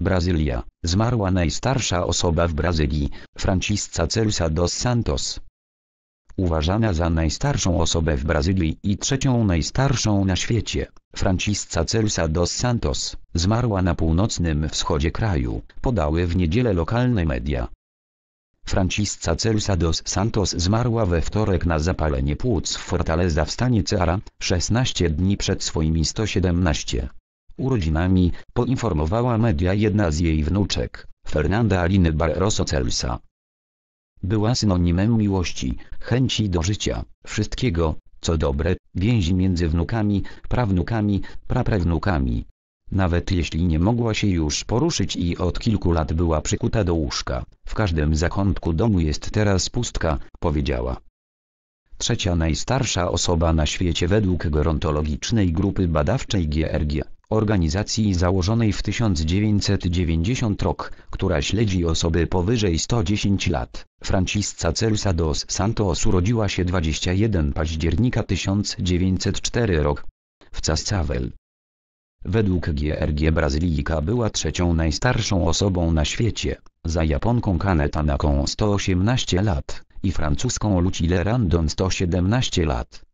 Brazylia, zmarła najstarsza osoba w Brazylii, Francisca Celsa dos Santos. Uważana za najstarszą osobę w Brazylii i trzecią najstarszą na świecie, Francisca Celsa dos Santos, zmarła na północnym wschodzie kraju, podały w niedzielę lokalne media. Francisca Celsa dos Santos zmarła we wtorek na zapalenie płuc w Fortaleza w stanie Ceará, 16 dni przed swoimi 117 urodzinami, poinformowała media jedna z jej wnuczek, Fernanda Aliny Barroso Celsa. Była synonimem miłości, chęci do życia, wszystkiego, co dobre, więzi między wnukami, prawnukami, praprawnukami. Nawet jeśli nie mogła się już poruszyć i od kilku lat była przykuta do łóżka, w każdym zakątku domu jest teraz pustka, powiedziała. Trzecia najstarsza osoba na świecie według gerontologicznej grupy badawczej GRG organizacji założonej w 1990 rok, która śledzi osoby powyżej 110 lat. Francisca Celsa dos Santos urodziła się 21 października 1904 rok w Cascavel. Według GRG Brazylijka była trzecią najstarszą osobą na świecie, za Japonką Kanetanaką 118 lat i francuską Lucile Randon 117 lat.